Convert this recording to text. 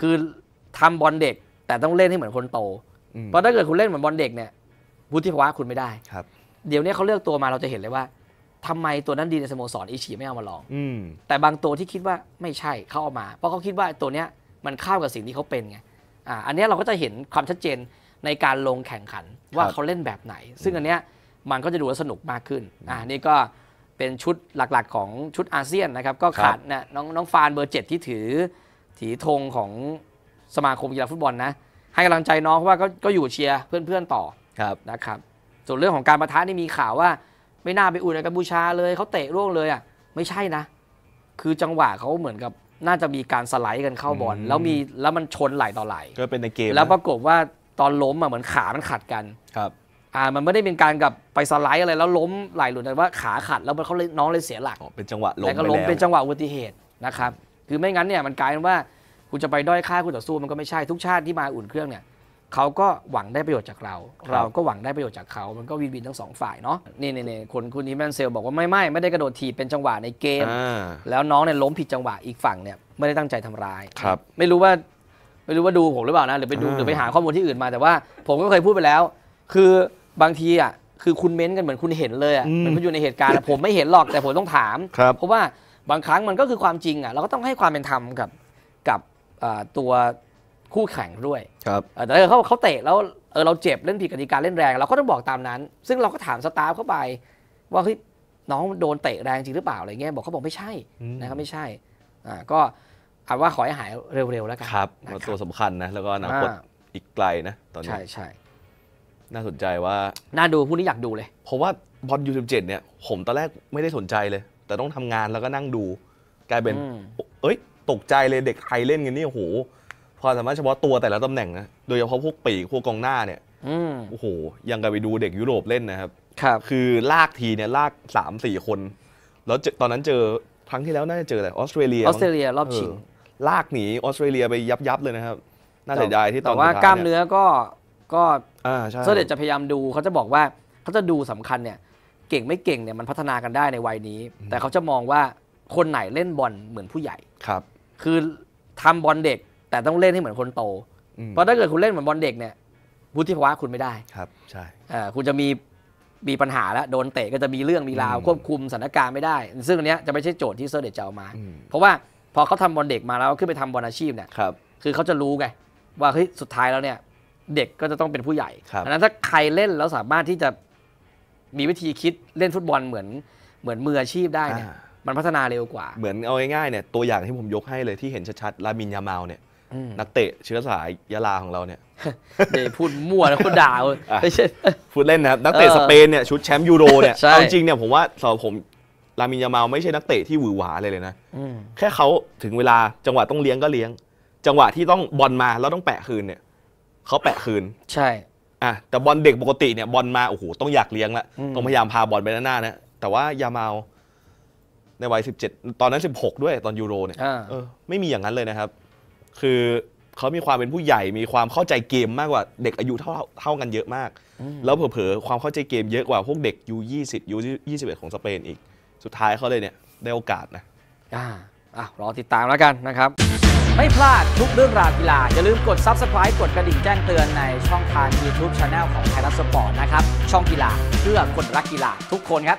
คือทำบอลเด็กแต่ต้องเล่นให้เหมือนคนโต เพราะถ้าเกิดคุณเล่นเหมือนบอลเด็กเนี่ยวุฒิภาวะคุณไม่ได้ครับ เดี๋ยวนี้เขาเลือกตัวมาเราจะเห็นเลยว่า ทำไมตัวนั้นดีในสโมสรอิชิไม่เอามาลองอแต่บางตัวที่คิดว่าไม่ใช่เขาเอามา เพราะเขาคิดว่าตัวเนี้ยมันเข้ากับสิ่งที่เขาเป็นไงอ่าอันนี้เราก็จะเห็นความชัดเจนในการลงแข่งขันว่าเขาเล่นแบบไหน ซึ่งอันเนี้ยมันก็จะดูสนุกมากขึ้นอ่านี่ก็เป็นชุดหลักๆของชุดอาเซียนนะครับก็ขาดนะน้องน้องฟานเบอร์เจ็ดที่ถือถีธงของสมาคมกีฬาฟุตบอลนะ ให้กำลังใจน้องเพราะว่าก็ก็อยู่เชียร์เพื่อนๆต่อครับนะครับ ส่วนเรื่องของการประทะนี่มีข่าวว่าไม่น่าไปอุ่นในกัมพูชาเลยเขาเตะร่วงเลยอ่ะไม่ใช่นะ คือจังหวะเขาเหมือนกับ น่าจะมีการสไลด์กันเข้าบอลแล้วมีแล้วมันชนไหลต่อไหลก็เป็นในเกมแล้วปรากฏว่าตอนล้มอ่ะเหมือนขา มันขัดกันครับอ่ามันไม่ได้เป็นการกับไปสไลด์อะไรแล้วล้มไหลหลุดแต่ว่าขาขัดแล้วมันเขาเลยน้องเลยเสียหลักเป็นจังหวะล้มแล้วก็ล้มเป็นจังหวะอุบัติเหตุนะครับคือไม่งั้นเนี่ยมันกลายเป็นว่าคุณจะไปด้อยค่าคู่ต่อสู้มันก็ไม่ใช่ทุกชาติที่มาอุ่นเครื่องเนี่ย เขาก็หวังได้ประโยชน์จากเรา เราก็หวังได้ประโยชน์จากเขา มันก็ วินวิน ทั้งสองฝ่ายเนาะนี่นี่คนคุณนี้แมนเซลบอกว่า ไม่ไม่ไม่ได้กระโดดถีบเป็นจังหวะในเกม แล้วน้องเนี่ยล้มผิดจังหวะอีกฝั่งเนี่ยไม่ได้ตั้งใจทำร้ายครับ ไม่รู้ว่าไม่รู้ว่าดูผมหรือเปล่านะหรือไปดูหรือไปหาข้อมูลที่อื่นมาแต่ว่า ผมก็เคยพูดไปแล้ว คือบางทีอ่ะคือคุณเม้นกันเหมือนคุณเห็นเลยอ่ะมันอยู่ในเหตุการณ์ผมไม่เห็นหรอกแต่ผมต้องถามเพราะว่าบางครั้งมันก็คือความจริงอ่ะเราก็ต้องให้ความเป็นธรรมกับกับตัวคู่แข่งด้วย ครับแต่ถ้าเขาเขาเตะแล้วเออเราเจ็บเล่นผิดกติกาเล่นแรง เราก็ต้องบอกตามนั้น ซึ่งเราก็ถามสตาฟเข้าไป ว่าเฮ้ยน้องโดนเตะแรงจริงหรือเปล่าอะไรเงี้ยบอกเขาบอกไม่ใช่นะครับไม่ใช่อ่าก็เอาว่าขอให้หายเร็ว ๆ แล้วกันครับตัวสำคัญนะแล้วก็อนาคตอีกไกลนะตอนนี้ใช่ใช่น่าสนใจว่าน่าดูผู้นี้อยากดูเลยเพราะว่าบอลยูทูบเจ็ดเนี่ย ผมตอนแรกไม่ได้สนใจเลยแต่ต้องทำงานแล้วก็นั่งดู กลายเป็นเอ้ยตกใจเลยเด็กไทยเล่นกันนี่โอ้โหความสามารถเฉพาะตัวแต่ละตำแหน่งนะโดยเฉพาะพวกปีกพวกกองหน้าเนี่ยโอ้โหยังกับไปดูเด็กยุโรปเล่นนะครับครับ คือลากทีเนี่ยลากสามสี่คนแล้วตอนนั้นเจอครั้งที่แล้วน่าจะเจออะไรออสเตรเลียออสเตรเลียรอบชิง ลากหนีออสเตรเลียไปยับยับเลยนะครับ น่าเสียดายที่ตอนแต่ว่ากล้ามเนื้อก็ก็เสด็จจะพยายามดูเขาจะบอกว่าเขาจะดูสำคัญเนี่ยเก่งไม่เก่งเนี่ยมันพัฒนากันได้ในวัยนี้ แต่เขาจะมองว่าคนไหนเล่นบอลเหมือนผู้ใหญ่ครับ คือทำบอลเด็กแต่ต้องเล่นให้เหมือนคนโต เพราะถ้าเกิดคุณเล่นเหมือนบอลเด็กเนี่ยวุฒิภาวะคุณไม่ได้ครับใช่คุณจะมีมีปัญหาแล้วโดนเตะก็จะมีเรื่องมีราวควบคุมสถานการณ์ไม่ได้ ซึ่งอันเนี้ยจะไม่ใช่โจทย์ที่เซอร์เดจจะเอามา เพราะว่าพอเขาทำบอลเด็กมาแล้วขึ้นไปทำบอลอาชีพเนี่ยครับคือเขาจะรู้ไงว่าเฮ้ยสุดท้ายแล้วเนี่ยเด็กก็จะต้องเป็นผู้ใหญ่ดังนั้นถ้าใครเล่นแล้วสามารถที่จะมีวิธีคิดเล่นฟุตบอลเหมือน เหมือนมืออาชีพได้เนี่ยมันพัฒนาเร็วกว่า เหมือนเอาง่ายๆเนี่ยตัวอย่างที่ผมยกให้เลยที่เห็นชัดๆลามินยามาลเนี่ย นักเตะเชื้อสายยะลาของเราเนี่ยเดี๋ยวพูดมั่วแล้พูดด่าไม่ใช่พูดเล่นนะครับนักเตะสเปนเนี่ยชุดแชมป์ยูโรเนี่ยเอาจริงเนี่ยผมว่าสำหรับผมลามินยามาลไม่ใช่นักเตะที่หวือหวาเลยเลยนะแค่เขาถึงเวลาจังหวะต้องเลี้ยงก็เลี้ยง จังหวะที่ต้องบอลมาแล้วต้องแปะคืนเนี่ยเขาแปะคืนใช่อ่ะแต่บอลเด็กปกติเนี่ยบอลมาโอ้โหต้องอยากเลี้ยงละต้องพยายามพาบอลไปหน้าหนนะแต่ว่ายามาลในวัยสิบเจ็ดตอนนั้นสิบหกด้วยตอนยูโรเนี่ยเออไม่มีอย่างนั้นเลยนะครับ คือเขามีความเป็นผู้ใหญ่มีความเข้าใจเกมมากกว่าเด็กอายุเท่าเท่ากันเยอะมาก แล้วเผลอๆ ความเข้าใจเกมเยอะกว่าพวกเด็กยูยี่สิบยูยี่สิบเอ็ดของสเปนอีก สุดท้ายเขาเลยเนี่ยได้โอกาสนะรอติดตามแล้วกันนะครับ ไม่พลาดทุกเรื่องราวกีฬาอย่าลืมกด Subscribe กดกระดิ่งแจ้งเตือนในช่องทาง YouTube Channel ของไทยรัฐสปอร์ตนะครับช่องกีฬาเพื่อคนรักกีฬา ทุกคนครับ